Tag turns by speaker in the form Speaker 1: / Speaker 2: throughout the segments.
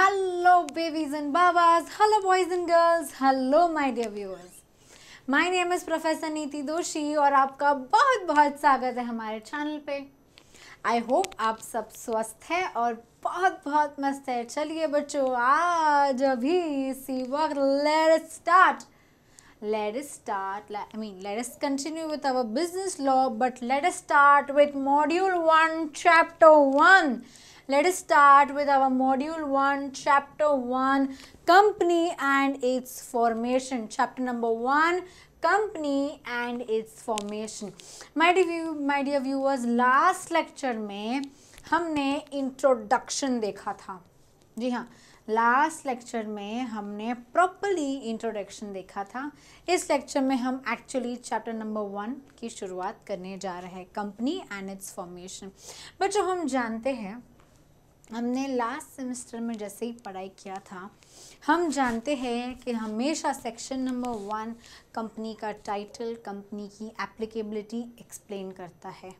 Speaker 1: Hello babies and babas, hello boys and girls, hello my dear viewers. My name is Professor Neeti Doshi और आपका बहुत बहुत स्वागत है हमारे चैनल पे आई होप आप सब स्वस्थ हैं और बहुत बहुत मस्त है चलिए बच्चों आज अभी इसी वक्त let start let us start i mean let us continue with our business law but let us start with module 1 chapter 1 let us start with our module 1 chapter 1 company and its formation chapter number 1 company and its formation my डिव्यू my dear viewers last lecture में हमने introduction देखा था जी हाँ last lecture में हमने properly introduction देखा था इस लेक्चर में हम एक्चुअली चैप्टर नंबर वन की शुरुआत करने जा रहे हैं company and its formation but जो हम जानते हैं हमने लास्ट सेमेस्टर में जैसे ही पढ़ाई किया था हम जानते हैं कि हमेशा सेक्शन नंबर वन कंपनी का टाइटल कंपनी की एप्लीकेबिलिटी एक्सप्लेन करता है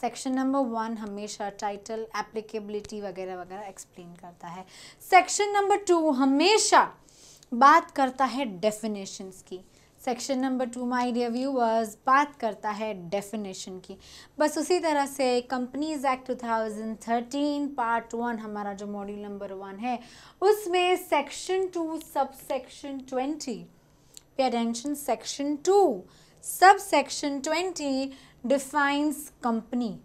Speaker 1: सेक्शन नंबर वन हमेशा टाइटल एप्लीकेबिलिटी वगैरह वगैरह एक्सप्लेन करता है सेक्शन नंबर टू हमेशा बात करता है डेफिनेशंस की section number two my dear viewers बात करता है डेफिनेशन की बस उसी तरह से कंपनीज एक्ट 2013 पार्ट वन हमारा जो मॉड्यूल नंबर वन है उसमें section two sub section twenty पे attention section two sub section twenty defines company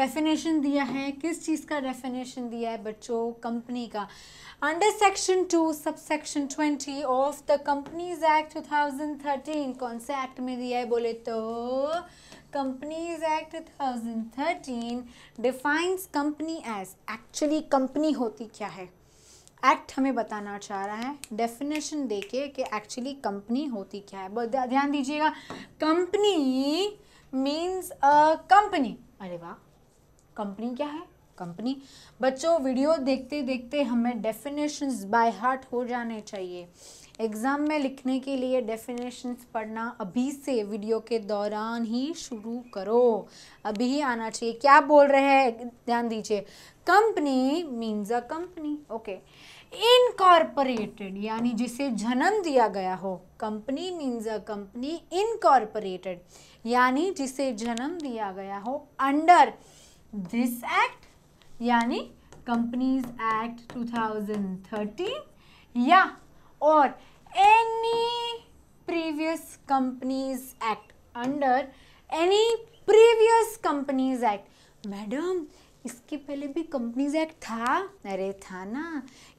Speaker 1: definition दिया है किस चीज़ का डेफिनेशन दिया है बच्चों कंपनी का under section two sub section twenty of the companies act 2013 कौन से एक्ट में दिया है बोले तो companies act 2013 defines company as actually company होती क्या है एक्ट हमें बताना चाह रहा है डेफिनेशन देके कि एक्चुअली कंपनी होती क्या है ध्यान दीजिएगा कंपनी मीन्स अ कंपनी अरे वाह कंपनी क्या है कंपनी बच्चों वीडियो देखते देखते हमें डेफिनेशन बाय हार्ट हो जाने चाहिए एग्ज़ाम में लिखने के लिए डेफिनेशंस पढ़ना अभी से वीडियो के दौरान ही शुरू करो अभी ही आना चाहिए क्या बोल रहे हैं ध्यान दीजिए company means a company okay incorporated यानी जिसे जन्म दिया गया हो company means a company incorporated यानी जिसे जन्म दिया गया हो अंडर दिस एक्ट यानी कंपनीज एक्ट 2013 या और any previous companies act under any previous companies act madam इसके पहले भी कंपनीज एक्ट था अरे था ना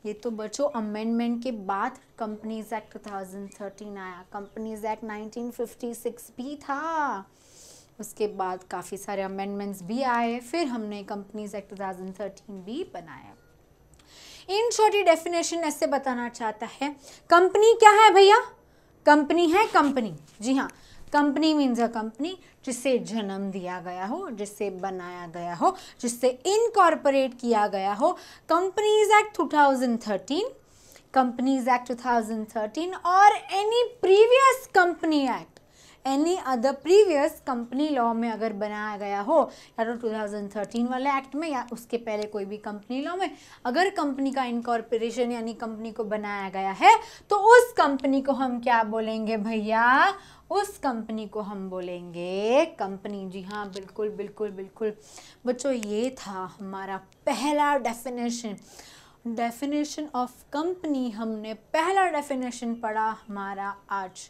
Speaker 1: ये तो बच्चों अमेंडमेंट के बाद कंपनीज एक्ट 2013 आया कंपनीज एक्ट 1956 भी था उसके बाद काफ़ी सारे अमेंडमेंट्स भी आए फिर हमने कंपनीज एक्ट 2013 भी बनाया इन शॉर्ट ये डेफिनेशन ऐसे बताना चाहता है कंपनी क्या है भैया कंपनी है कंपनी जी हाँ कंपनी मीन्स अ कंपनी जिसे जन्म दिया गया हो जिसे बनाया गया हो जिसे इनकॉर्पोरेट किया गया हो कंपनीज एक्ट 2013 कंपनीज एक्ट 2013 और any previous company act any other previous company law में अगर बनाया गया हो या तो 2013 वाले एक्ट में या उसके पहले कोई भी कंपनी लॉ में अगर कंपनी का इनकॉर्पोरेशन यानी कंपनी को बनाया गया है तो उस कंपनी को हम क्या बोलेंगे भैया उस कंपनी को हम बोलेंगे कंपनी जी हाँ बिल्कुल बिल्कुल बिल्कुल बच्चों ये था हमारा पहला डेफिनेशन डेफिनेशन ऑफ कंपनी हमने पहला डेफिनेशन पढ़ा हमारा आज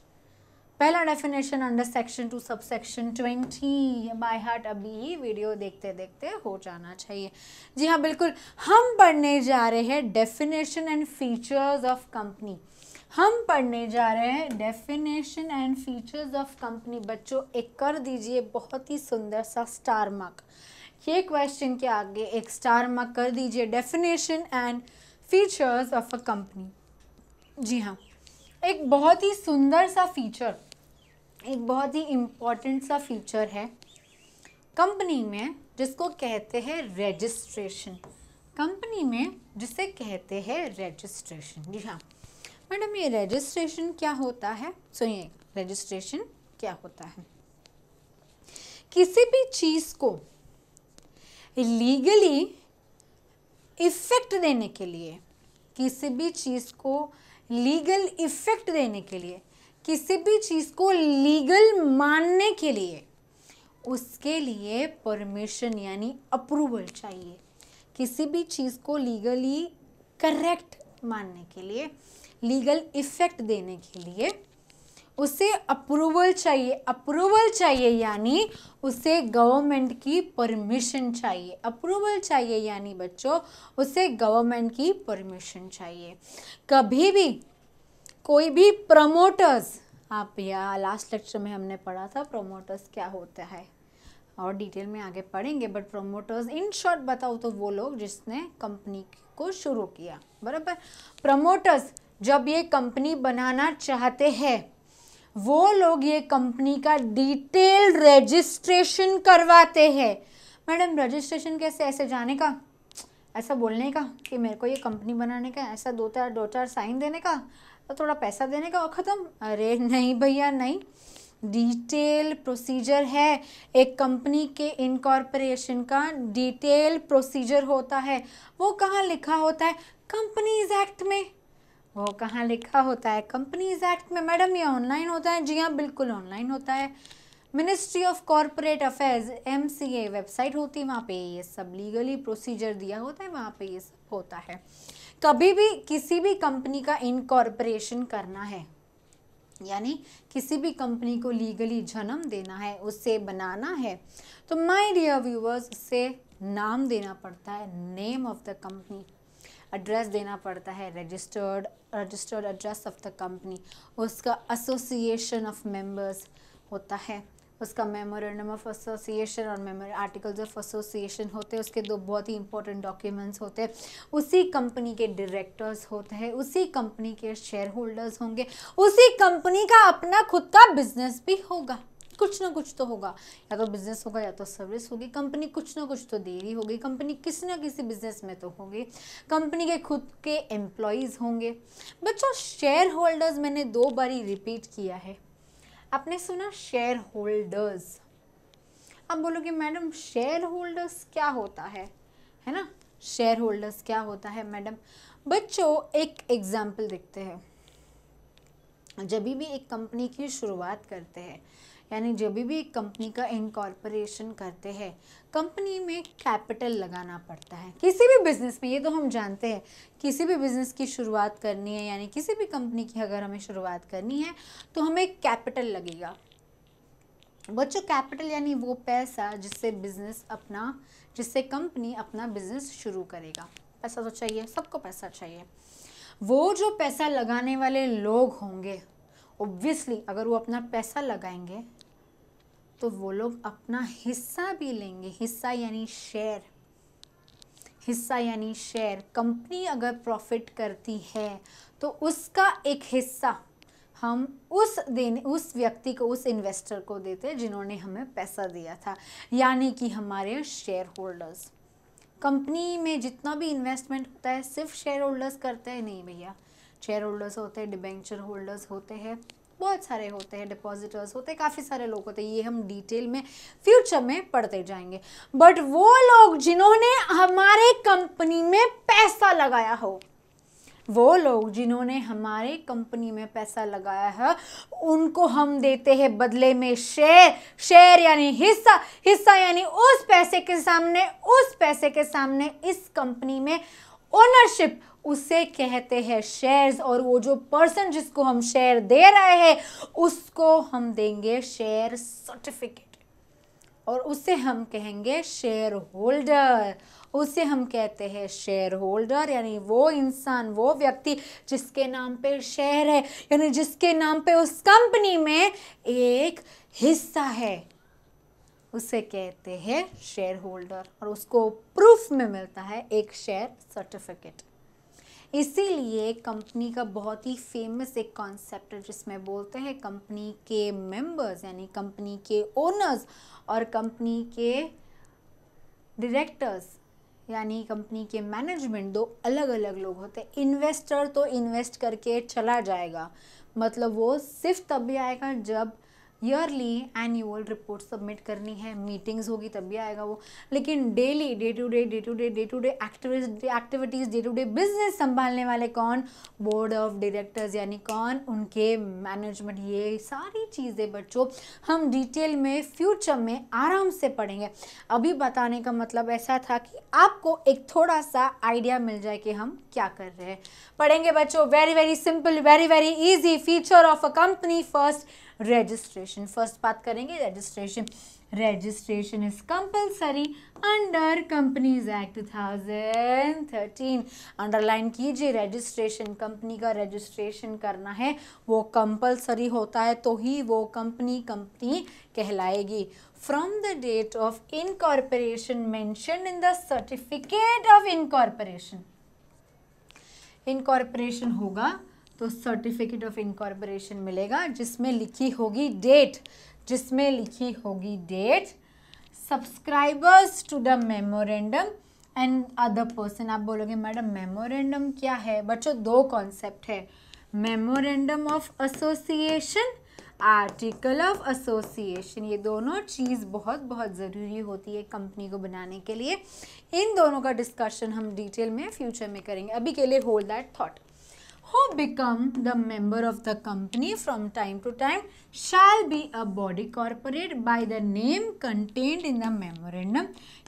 Speaker 1: पहला definition under section two sub section twenty by heart अभी ही वीडियो देखते देखते हो जाना चाहिए जी हाँ बिल्कुल हम पढ़ने जा रहे हैं definition and features of company हम पढ़ने जा रहे हैं definition and features of company बच्चों एक कर दीजिए बहुत ही सुंदर सा स्टार मार्क ये क्वेश्चन के आगे एक स्टार मार्क कर दीजिए definition and features of a company जी हाँ एक बहुत ही सुंदर सा फीचर एक बहुत ही इम्पॉर्टेंट सा फीचर है कंपनी में जिसको कहते हैं रजिस्ट्रेशन कंपनी में जिसे कहते हैं रजिस्ट्रेशन जी हाँ मैडम ये रजिस्ट्रेशन क्या होता है सुनिए रजिस्ट्रेशन क्या होता है किसी भी चीज़ को लीगली इफ़ेक्ट देने के लिए किसी भी चीज़ को लीगल इफ़ेक्ट देने के लिए किसी भी चीज़ को लीगल मानने के लिए उसके लिए परमिशन यानी अप्रूवल चाहिए किसी भी चीज़ को लीगली करेक्ट मानने के लिए लीगल इफ़ेक्ट देने के लिए उसे अप्रूवल चाहिए अप्रूवल चाहिए यानी उसे गवर्नमेंट की परमिशन चाहिए अप्रूवल चाहिए यानी बच्चों उसे गवर्नमेंट की परमिशन चाहिए कभी भी कोई भी प्रमोटर्स आप या लास्ट लेक्चर में हमने पढ़ा था प्रमोटर्स क्या होता है और डिटेल में आगे पढ़ेंगे बट प्रमोटर्स इन शॉर्ट बताओ तो वो लोग जिसने कंपनी को शुरू किया बराबर प्रमोटर्स जब ये कंपनी बनाना चाहते हैं वो लोग ये कंपनी का डिटेल रजिस्ट्रेशन करवाते हैं मैडम रजिस्ट्रेशन कैसे ऐसे जाने का ऐसा बोलने का कि मेरे को ये कंपनी बनाने का ऐसा दो चार दो चार साइन देने का तो थोड़ा पैसा देने का और ख़त्म अरे नहीं भैया नहीं डिटेल प्रोसीजर है एक कंपनी के इनकॉर्पोरेशन का डिटेल प्रोसीजर होता है वो कहाँ लिखा होता है कंपनीज एक्ट में वो कहाँ लिखा होता है कंपनीज एक्ट में मैडम ये ऑनलाइन होता है जी हाँ बिल्कुल ऑनलाइन होता है मिनिस्ट्री ऑफ कॉरपोरेट अफेयर्स एम वेबसाइट होती है वहाँ पे ये सब लीगली प्रोसीजर दिया होता है वहाँ पे ये सब होता है कभी भी किसी भी कंपनी का इनकॉर्पोरेशन करना है यानी किसी भी कंपनी को लीगली जन्म देना है उसे बनाना है तो माय डियर व्यूवर्स से नाम देना पड़ता है name of the company address देना पड़ता है registered registered address of the company उसका एसोसिएशन ऑफ मेंबर्स होता है उसका मेमोरेंडम ऑफ एसोसिएशन और मेमो आर्टिकल्स ऑफ एसोसिएशन होते हैं उसके दो बहुत ही इंपॉर्टेंट डॉक्यूमेंट्स होते हैं उसी कंपनी के डायरेक्टर्स होते हैं उसी कंपनी के शेयर होल्डर्स होंगे उसी कंपनी का अपना खुद का बिजनेस भी होगा कुछ ना कुछ तो होगा या तो बिजनेस होगा या तो सर्विस होगी कंपनी कुछ ना कुछ तो दे रही होगी कंपनी किसी ना किसी बिजनेस में तो होगी कंपनी के खुद के एम्प्लॉयज़ होंगे बच्चों शेयर होल्डर्स मैंने दो बारी रिपीट किया है आपने सुना शेयर होल्डर्स आप बोलोगे मैडम शेयर होल्डर्स क्या होता है है ना शेयर होल्डर्स क्या होता है मैडम बच्चों एक एग्जाम्पल देखते हैं जब भी एक कंपनी की शुरुआत करते हैं यानी जब भी एक कंपनी का इनकॉर्पोरेशन करते हैं कंपनी में कैपिटल लगाना पड़ता है किसी भी बिजनेस में ये तो हम जानते हैं किसी भी बिजनेस की शुरुआत करनी है यानी किसी भी कंपनी की अगर हमें शुरुआत करनी है तो हमें कैपिटल लगेगा बच्चों कैपिटल यानी वो पैसा जिससे बिजनेस अपना जिससे कंपनी अपना बिजनेस शुरू करेगा पैसा तो चाहिए सबको पैसा चाहिए वो जो पैसा लगाने वाले लोग होंगे ओब्वियसली अगर वो अपना पैसा लगाएंगे तो वो लोग अपना हिस्सा भी लेंगे हिस्सा यानी शेयर हिस्सा यानी शेयर कंपनी अगर प्रॉफिट करती है तो उसका एक हिस्सा हम उस देने उस व्यक्ति को उस इन्वेस्टर को देते हैं जिन्होंने हमें पैसा दिया था यानी कि हमारे शेयर होल्डर्स कंपनी में जितना भी इन्वेस्टमेंट होता है सिर्फ शेयर होल्डर्स करते हैं नहीं भैया शेयर होल्डर्स होते हैं डिबेंचर होल्डर्स होते हैं बहुत सारे होते हैं डिपॉजिटर्स होते हैं काफ़ी सारे लोग होते हैं ये हम डिटेल में फ्यूचर में पढ़ते जाएंगे बट वो लोग जिन्होंने हमारे कंपनी में पैसा लगाया हो वो लोग जिन्होंने हमारे कंपनी में पैसा लगाया है उनको हम देते हैं बदले में शेयर शेयर यानी हिस्सा हिस्सा यानी उस पैसे के सामने उस पैसे के सामने इस कंपनी में ओनरशिप उसे कहते हैं शेयर्स और वो जो पर्सन जिसको हम शेयर दे रहे हैं उसको हम देंगे शेयर सर्टिफिकेट और उसे हम कहेंगे शेयर होल्डर उसे हम कहते हैं शेयर होल्डर यानी वो इंसान वो व्यक्ति जिसके नाम पे शेयर है यानी जिसके नाम पे उस कंपनी में एक हिस्सा है उसे कहते हैं शेयर होल्डर और उसको प्रूफ में मिलता है एक शेयर सर्टिफिकेट इसीलिए कंपनी का बहुत ही फेमस एक कॉन्सेप्ट है जिसमें बोलते हैं कंपनी के मेंबर्स यानी कंपनी के ओनर्स और कंपनी के डायरेक्टर्स यानी कंपनी के मैनेजमेंट दो अलग अलग लोग होते हैं इन्वेस्टर तो इन्वेस्ट करके चला जाएगा मतलब वो सिर्फ तभी आएगा जब ईयरली एनुअल रिपोर्ट सबमिट करनी है मीटिंग्स होगी तब भी आएगा वो लेकिन daily day to day day to day day to day activities day to day business संभालने वाले कौन बोर्ड ऑफ डायरेक्टर्स यानी कौन उनके मैनेजमेंट ये सारी चीज़ें बच्चों हम डिटेल में फ्यूचर में आराम से पढ़ेंगे अभी बताने का मतलब ऐसा था कि आपको एक थोड़ा सा आइडिया मिल जाए कि हम क्या कर रहे हैं पढ़ेंगे बच्चों very very simple very very easy feature of a company first registration first बात करेंगे registration registration is compulsory under companies act 2013 underline कीजिए रजिस्ट्रेशन कंपनी का रजिस्ट्रेशन करना है वो कंपल्सरी होता है तो ही वो कंपनी कंपनी कहलाएगी from the date of incorporation mention in the certificate of incorporation incorporation होगा तो सर्टिफिकेट ऑफ इनकॉर्पोरेशन मिलेगा जिसमें लिखी होगी डेट जिसमें लिखी होगी date subscribers to the memorandum and other person आप बोलोगे मैडम मेमोरेंडम क्या है बच्चों दो कॉन्सेप्ट है memorandum of association article of association ये दोनों चीज़ बहुत बहुत ज़रूरी होती है कंपनी को बनाने के लिए इन दोनों का डिस्कशन हम डिटेल में फ्यूचर में करेंगे अभी के लिए hold that thought who become the member of the company from time to time shall be a body corporate by the name contained in the memorandum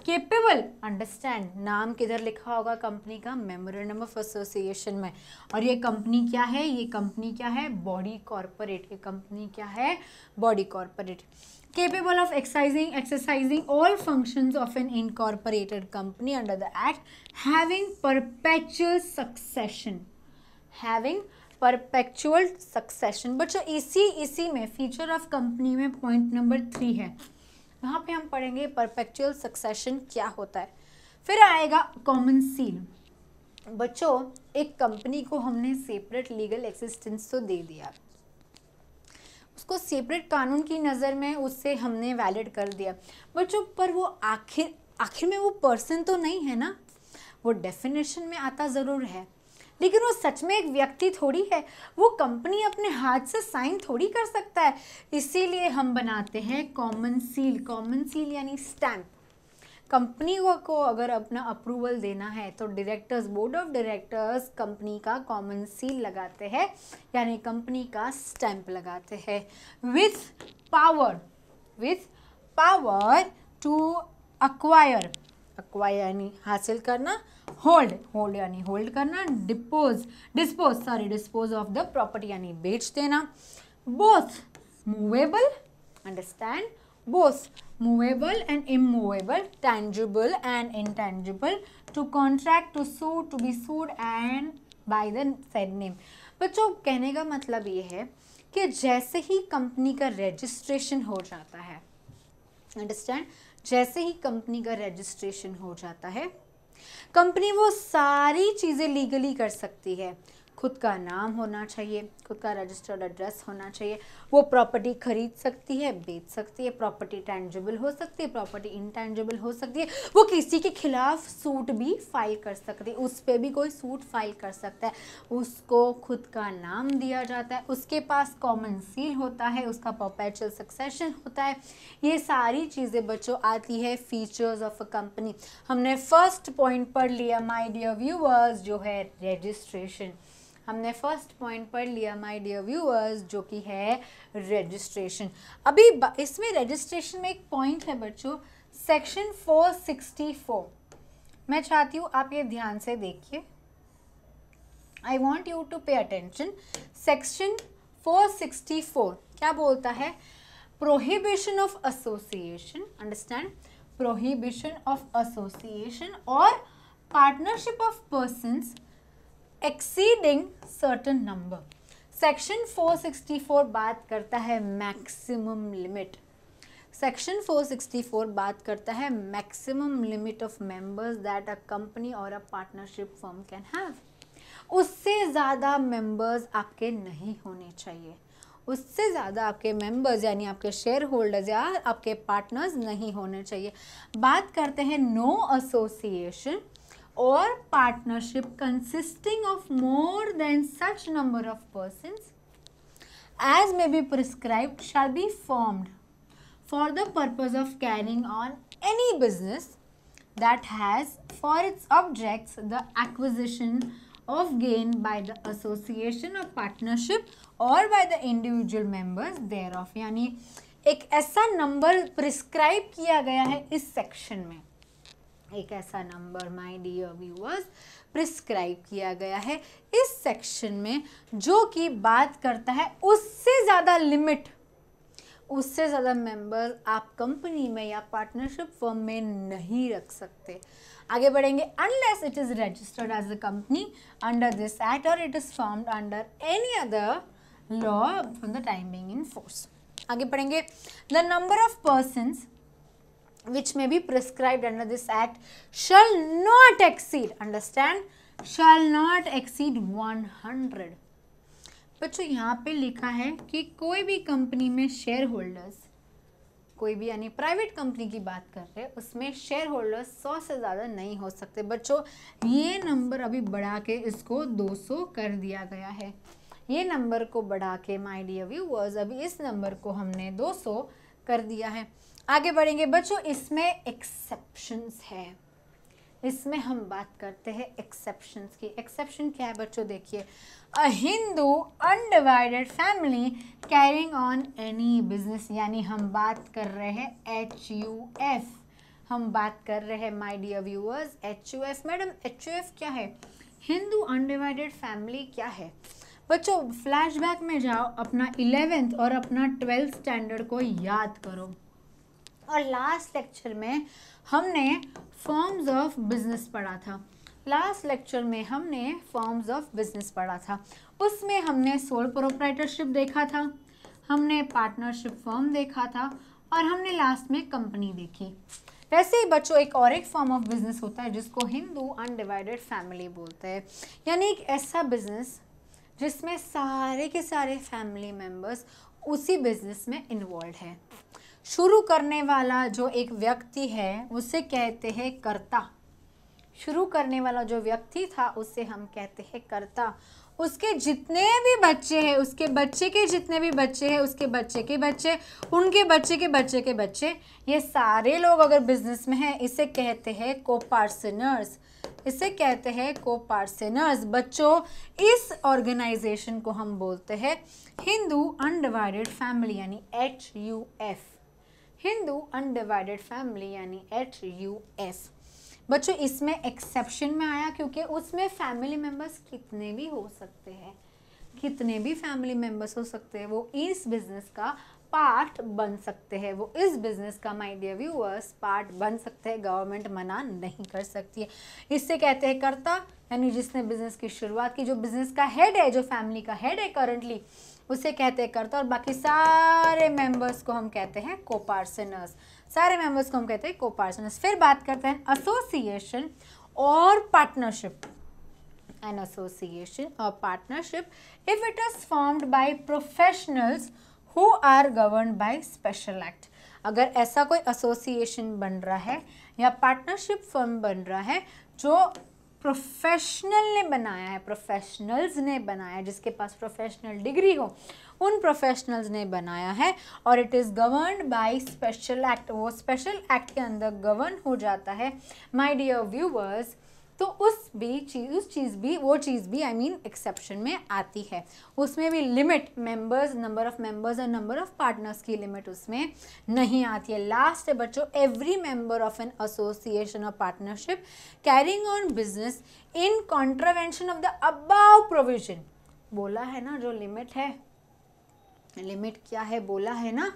Speaker 1: capable understand naam kidhar likha hoga company ka memorandum of association mein aur ye company kya hai ye company kya hai body corporate ye company kya hai body corporate capable of exercising exercising all functions of an incorporated company under the act having perpetual succession having perpetual succession बच्चों इसी इसी में feature of company में point number three है वहाँ पे हम पढ़ेंगे परपेक्चुअल सक्सेशन क्या होता है फिर आएगा कॉमन सील बच्चों एक कंपनी को हमने सेपरेट लीगल एक्सिस्टेंस तो दे दिया उसको सेपरेट कानून की नज़र में उससे हमने वैलिड कर दिया बच्चों पर वो आखिर आखिर में वो पर्सन तो नहीं है ना वो डेफिनेशन में आता ज़रूर है लेकिन वो सच में एक व्यक्ति थोड़ी है वो कंपनी अपने हाथ से साइन थोड़ी कर सकता है इसीलिए हम बनाते हैं कॉमन सील कॉमन सील यानी स्टैम्प कंपनी को अगर अपना अप्रूवल देना है तो directors board of directors company का कॉमन सील लगाते हैं यानी कंपनी का स्टैंप लगाते हैं with power with power to acquire acquire यानी हासिल करना होल्ड होल्ड यानी होल्ड करना depose dispose sorry dispose of the property यानी बेच देना both movable understand both movable and immovable tangible and intangible to contract to sue to be sued and by the said name बच्चों कहने का मतलब ये है कि जैसे ही कंपनी का रजिस्ट्रेशन हो जाता है अंडरस्टैंड जैसे ही कंपनी का रजिस्ट्रेशन हो जाता है कंपनी वो सारी चीज़ें लीगली कर सकती है खुद का नाम होना चाहिए खुद का रजिस्टर्ड एड्रेस होना चाहिए वो प्रॉपर्टी खरीद सकती है बेच सकती है प्रॉपर्टी टेंजिबल हो सकती है प्रॉपर्टी इनटैंजेबल हो सकती है वो किसी के खिलाफ सूट भी फाइल कर सकती है उस पर भी कोई सूट फाइल कर सकता है उसको खुद का नाम दिया जाता है उसके पास कॉमन सील होता है उसका परपेचुअल सक्सेशन होता है ये सारी चीज़ें बच्चों आती है फीचर्स ऑफ अ कंपनी हमने फर्स्ट पॉइंट पर लिया माई डियर व्यूवर्स जो है रजिस्ट्रेशन हमने फर्स्ट पॉइंट पर लिया माय डियर व्यूअर्स जो कि है रजिस्ट्रेशन अभी इसमें रजिस्ट्रेशन में एक पॉइंट है बच्चों सेक्शन 464 मैं चाहती हूँ आप ये ध्यान से देखिए I want you to pay attention section 464 क्या बोलता है prohibition of association understand prohibition of association और partnership of person exceeding certain number section 464 बात करता है मैक्सिमम लिमिट सेक्शन 464 बात करता है maximum limit of members that a company और a partnership firm can have उससे ज़्यादा मेंबर्स आपके नहीं होने चाहिए उससे ज़्यादा आपके मेंबर्स यानी आपके शेयर होल्डर्स या आपके पार्टनर्स नहीं होने चाहिए बात करते हैं no association or partnership consisting of more than such number of persons as may be prescribed shall be formed for the purpose of carrying on any business that has for its objects the acquisition of gain by the association or partnership और by the individual members thereof यानी एक ऐसा number prescribe किया गया है इस section में एक ऐसा number my dear viewers prescribe किया गया है इस सेक्शन में जो कि बात करता है उससे ज़्यादा लिमिट उससे ज़्यादा मेंबर आप कंपनी में या पार्टनरशिप फर्म में नहीं रख सकते आगे बढ़ेंगे unless it is registered as a company under this act और it is formed under any other law from the timing in force आगे पढ़ेंगे the number of persons which may be prescribed under this act shall not exceed understand shall not exceed 100 बच्चों यहाँ पे लिखा है कि कोई भी कंपनी में शेयर होल्डर्स कोई भी यानी प्राइवेट कंपनी की बात कर रहे हैं उसमें शेयर होल्डर्स सौ से ज़्यादा नहीं हो सकते बच्चों ये नंबर अभी बढ़ा के इसको 200 कर दिया गया है ये नंबर को बढ़ा के माई डियर व्यूवर्स अभी इस नंबर को हमने 200 कर दिया है आगे बढ़ेंगे बच्चों इसमें एक्सेप्शंस है इसमें हम बात करते हैं एक्सेप्शंस की एक्सेप्शन क्या है बच्चों देखिए a Hindu undivided family carrying on any business यानी हम बात कर रहे हैं एच यू एफ हम बात कर रहे हैं my dear viewers H U F madam H U F क्या है हिंदू अनडिवाइडेड फैमिली क्या है बच्चों फ्लैशबैक में जाओ अपना इलेवेंथ और अपना ट्वेल्थ स्टैंडर्ड को याद करो और लास्ट लेक्चर में हमने फॉर्म्स ऑफ बिजनेस पढ़ा था लास्ट लेक्चर में हमने फॉर्म्स ऑफ बिजनेस पढ़ा था उसमें हमने सोल प्रोप्राइटरशिप देखा था हमने पार्टनरशिप फॉर्म देखा था और हमने लास्ट में कंपनी देखी वैसे ही बच्चों एक और एक फॉर्म ऑफ बिजनेस होता है जिसको हिंदू अनडिवाइडेड फैमिली बोलते हैं यानी एक ऐसा बिजनेस जिसमें सारे के सारे फैमिली मेम्बर्स उसी बिजनेस में इन्वॉल्व है शुरू करने वाला जो एक व्यक्ति है उसे कहते हैं कर्ता शुरू करने वाला जो व्यक्ति था उसे हम कहते हैं कर्ता उसके जितने भी बच्चे हैं उसके बच्चे के जितने भी बच्चे हैं उसके बच्चे के बच्चे उनके बच्चे के बच्चे के बच्चे ये सारे लोग अगर बिजनेस में हैं इसे कहते हैं कोपार्सनर्स इसे कहते हैं कोपार्सनर्स बच्चों इस ऑर्गेनाइजेशन को हम बोलते हैं हिंदू अनडिवाइडेड फैमिली यानी H U F Hindu undivided family यानी एच यू एस बच्चों इसमें एक्सेप्शन में आया क्योंकि उसमें फैमिली मेम्बर्स कितने भी हो सकते हैं कितने भी फैमिली मेम्बर्स हो सकते हैं वो इस बिज़नेस का पार्ट बन सकते हैं वो इस बिज़नेस का माय डियर व्यूअर्स पार्ट बन सकते हैं गवर्नमेंट मना नहीं कर सकती है इससे कहते हैं कर्ता यानी जिसने बिज़नेस की शुरुआत की जो बिज़नेस का हेड है जो फैमिली का हेड है करंटली उसे कहते हैं कर्ता और बाकी सारे मेंबर्स को हम कहते हैं कोपार्सनर्स सारे मेंबर्स को हम कहते हैं कोपार्सनर्स फिर बात करते हैं एसोसिएशन और पार्टनरशिप एन एसोसिएशन और partnership if it is formed by professionals who are govern by special act अगर ऐसा कोई एसोसिएशन बन रहा है या पार्टनरशिप फर्म बन रहा है जो प्रोफेशनल ने बनाया है प्रोफेशनल्स ने बनाया है जिसके पास प्रोफेशनल डिग्री हो उन प्रोफेशनल्स ने बनाया है और it is govern by special act वो स्पेशल एक्ट के अंदर गवर्न हो जाता है माय डियर व्यूवर्स तो उस भी चीज़ उस चीज़ भी वो चीज़ भी आई मीन एक्सेप्शन में आती है उसमें भी limit members number of members और नंबर ऑफ़ पार्टनर्स की लिमिट उसमें नहीं आती है लास्ट है बच्चों every member of an association और partnership carrying on business in contravention of the above provision बोला है ना जो लिमिट है लिमिट क्या है बोला है ना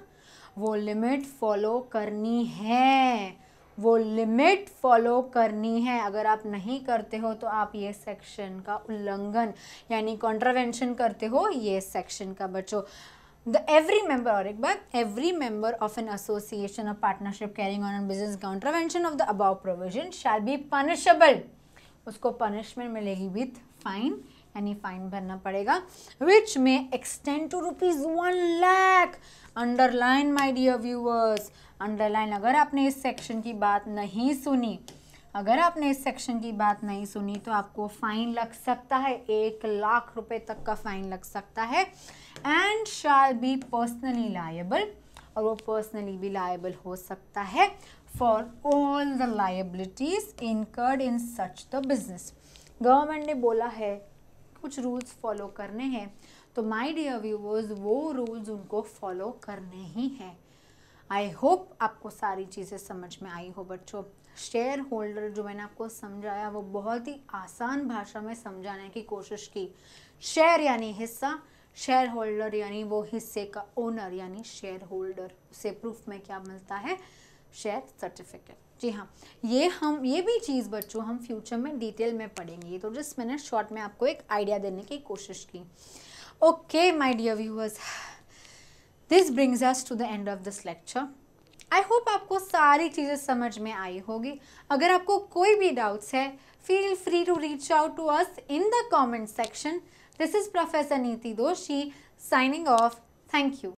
Speaker 1: वो लिमिट फॉलो करनी है वो लिमिट फॉलो करनी है अगर आप नहीं करते हो तो आप ये सेक्शन का उल्लंघन यानी कॉन्ट्रावेंशन करते हो ये सेक्शन का बच्चों द एवरी मेंबर और एक बार every member of an association of partnership carrying on an business contravention of the above provision shall be punishable उसको पनिशमेंट मिलेगी विथ फाइन यानी फाइन भरना पड़ेगा which may extend to rupees one lakh underline my dear viewers underline अगर आपने इस section की बात नहीं सुनी अगर आपने इस सेक्शन की बात नहीं सुनी तो आपको फाइन लग सकता है एक लाख रुपए तक का फाइन लग सकता है and shall be personally liable और वो पर्सनली भी लाइबल हो सकता है for all the liabilities incurred in such the business government ने बोला है कुछ रूल्स फॉलो करने हैं तो माय डियर व्यूवर्स वो रूल्स उनको फॉलो करने ही हैं आई होप आपको सारी चीज़ें समझ में आई हो बच्चों शेयर होल्डर जो मैंने आपको समझाया वो बहुत ही आसान भाषा में समझाने की कोशिश की शेयर यानी हिस्सा शेयर होल्डर यानी वो हिस्से का ओनर यानी शेयर होल्डर उसे प्रूफ में क्या मिलता है शेयर सर्टिफिकेट जी हाँ ये हम ये भी चीज़ बच्चों हम फ्यूचर में डिटेल में पढ़ेंगे तो जस्ट मैंने शॉर्ट में आपको एक आइडिया देने की कोशिश की okay my dear viewers this brings us to the end of this lecture I hope आपको सारी चीज़ें समझ में आई होगी अगर आपको कोई भी डाउट्स है feel free to reach out to us in the comment section this is professor Niti Doshi signing off thank you